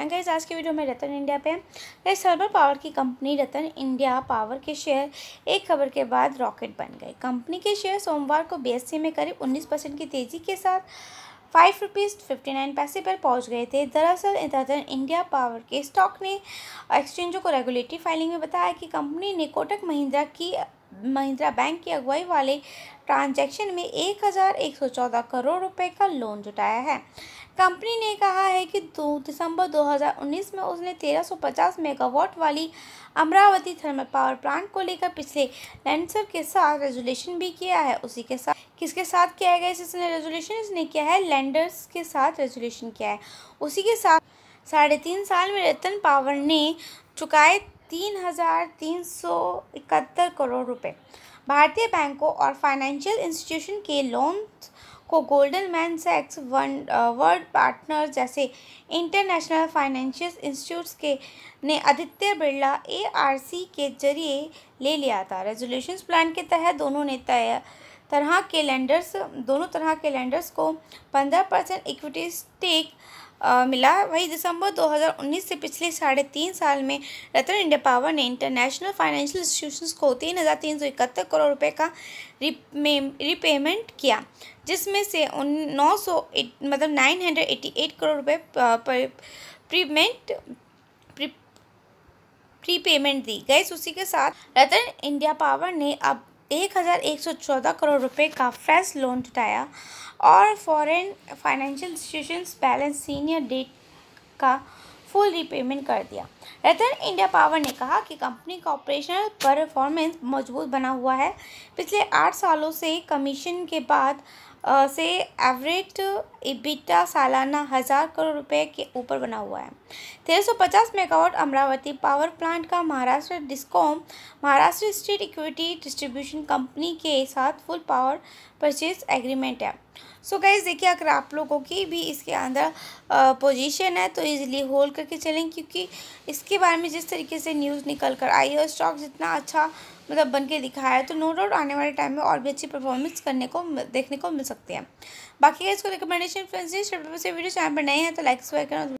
and guys आज की video में रतन इंडिया पे गाइज सर्वर पावर की कंपनी रतन इंडिया पावर के शेयर एक खबर के बाद रॉकेट बन गए कंपनी के शेयर सोमवार को बीएससी में करीब 19 परसेंट की तेज़ी के साथ फाइव रुपीज़ फिफ्टी नाइन पैसे पर पहुंच गए थे दरअसल रतन इंडिया पावर के स्टॉक ने एक्सचेंजों को रेगुलेटरी फाइलिंग में बताया कि कंपनी ने कोटक महिंद्रा की महिंद्रा बैंक की अगुवाई वाले ट्रांजैक्शन में एक हजार एक सौ चौदह करोड़ रुपए का लोन जुटाया है कंपनी ने कहा है कि दो दिसंबर 2019 में उसने 1350 मेगावाट वाली अमरावती थर्मल पावर प्लांट को लेकर पिछले लैंडसर के साथ रेजुलेशन भी किया है उसी के साथ किसके साथ किया गया इसने रेजुलेशन इसने किया है लैंडर्स के साथ रेजुलेशन किया है उसी के साथ साढ़े तीन साल में रतन पावर ने चुकाए तीन हज़ार तीन सौ इकहत्तर करोड़ रुपए भारतीय बैंकों और फाइनेंशियल इंस्टीट्यूशन के लोन को गोल्डन मैन सैक्स वर्ल्ड पार्टनर जैसे इंटरनेशनल फाइनेंशियल इंस्टीट्यूट्स के ने आदित्य बिरला एआरसी के जरिए ले लिया था रेजोल्यूशन प्लान के तहत दोनों ने तय तरह के लेंडर्स दोनों तरह के लेंडर्स को पंद्रह परसेंट इक्विटी स्टेक मिला वही दिसंबर 2019 से पिछले साढ़े तीन साल में रतन इंडिया पावर ने इंटरनेशनल फाइनेंशियल इंस्टीट्यूशंस को तीन हज़ार तीन सौ इकहत्तर करोड़ रुपए का रिपेमेंट किया जिसमें से नौ सौ मतलब nine hundred eighty eight crore रुपए प्रीमेंट प्रीपेमेंट दी गए उसी के साथ रतन इंडिया पावर ने अब एक हज़ार एक सौ चौदह करोड़ रुपए का फ्रेश लोन जुटाया और foreign financial institutions balance senior debt का फुल रिपेमेंट कर दिया रतन इंडिया पावर ने कहा कि कंपनी का ऑपरेशनल परफॉर्मेंस मजबूत बना हुआ है पिछले आठ सालों से कमीशन के बाद से एवरेज इबिटा सालाना हज़ार करोड़ रुपए के ऊपर बना हुआ है तेरह सौ पचास मेगावाट अमरावती पावर प्लांट का Maharashtra discom Maharashtra state equity distribution company के साथ फुल पावर परचेज एग्रीमेंट है सो गाइज देखिए अगर आप लोगों की भी इसके अंदर पोजीशन है तो इजीली होल्ड करके चलें क्योंकि इसके बारे में जिस तरीके से न्यूज़ निकल कर आई है स्टॉक जितना अच्छा मतलब बन के दिखाया है तो नो डाउट आने वाले टाइम में और भी अच्छी परफॉर्मेंस करने को देखने को मिल सकती है बाकी इसको रिकमेंडेशन फ्रेंड्स से वीडियो चैनल पर नए हैं तो लाइक सब्सक्राइब करें